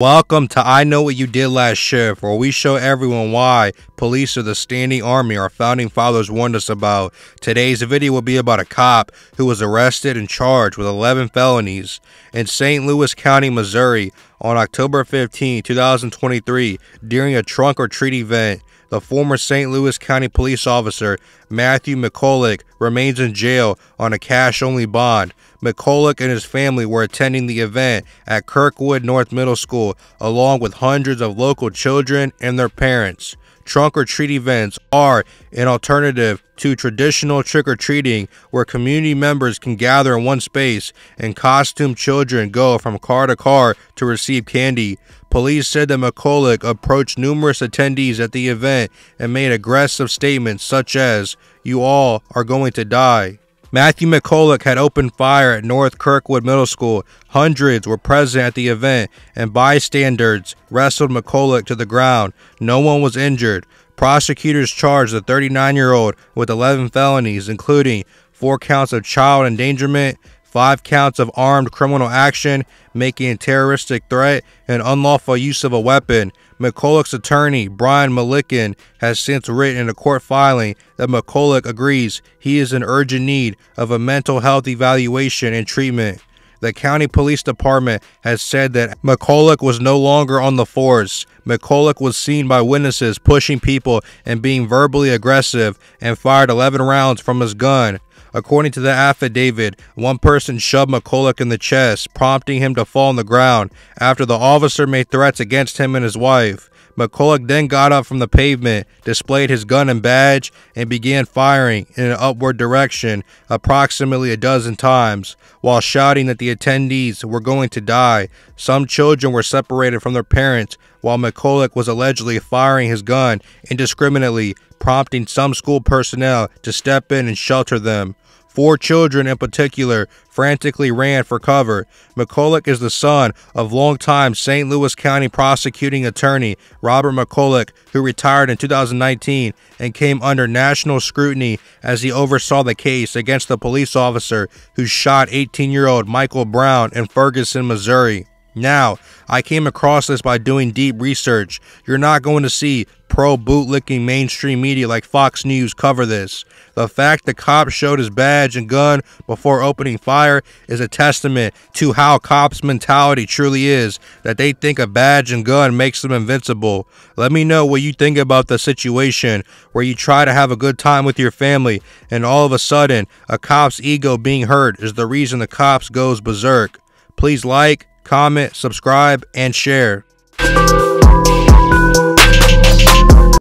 Welcome to I Know What You Did Last Shift, where we show everyone why police are the standing army our founding fathers warned us about. Today's video will be about a cop who was arrested and charged with 11 felonies in St. Louis County, Missouri on October 15, 2023 during a trunk or treat event the former St. Louis County police officer Matthew McCulloch remains in jail on a cash only bond. McCulloch and his family were attending the event at Kirkwood North Middle School, along with hundreds of local children and their parents. Trunk or treat events are an alternative to traditional trick or treating, where community members can gather in one space and costumed children go from car to car to receive candy. Police said that McCulloch approached numerous attendees at the event and made aggressive statements such as, You all are going to die. Matthew McCulloch had opened fire at North Kirkwood Middle School. Hundreds were present at the event, and bystanders wrestled McCulloch to the ground. No one was injured. Prosecutors charged the 39 year old with 11 felonies, including four counts of child endangerment, five counts of armed criminal action, making a terroristic threat and unlawful use of a weapon. McCulloch's attorney, Brian Malikin, has since written in a court filing that McCulloch agrees he is in urgent need of a mental health evaluation and treatment. The county police department has said that McCulloch was no longer on the force. McCulloch was seen by witnesses pushing people and being verbally aggressive and fired 11 rounds from his gun According to the affidavit, one person shoved McCulloch in the chest, prompting him to fall on the ground after the officer made threats against him and his wife. McCulloch then got up from the pavement, displayed his gun and badge, and began firing in an upward direction approximately a dozen times while shouting that the attendees were going to die. Some children were separated from their parents while McCulloch was allegedly firing his gun indiscriminately, prompting some school personnel to step in and shelter them. Four children in particular frantically ran for cover. McCulloch is the son of longtime St. Louis County prosecuting attorney Robert McCulloch, who retired in 2019 and came under national scrutiny as he oversaw the case against the police officer who shot 18 year old Michael Brown in Ferguson, Missouri. Now, I came across this by doing deep research. You're not going to see pro bootlicking mainstream media like Fox News cover this. The fact the cop showed his badge and gun before opening fire is a testament to how cops' mentality truly is that they think a badge and gun makes them invincible. Let me know what you think about the situation where you try to have a good time with your family and all of a sudden a cop's ego being hurt is the reason the cops goes berserk. Please like, comment, subscribe, and share.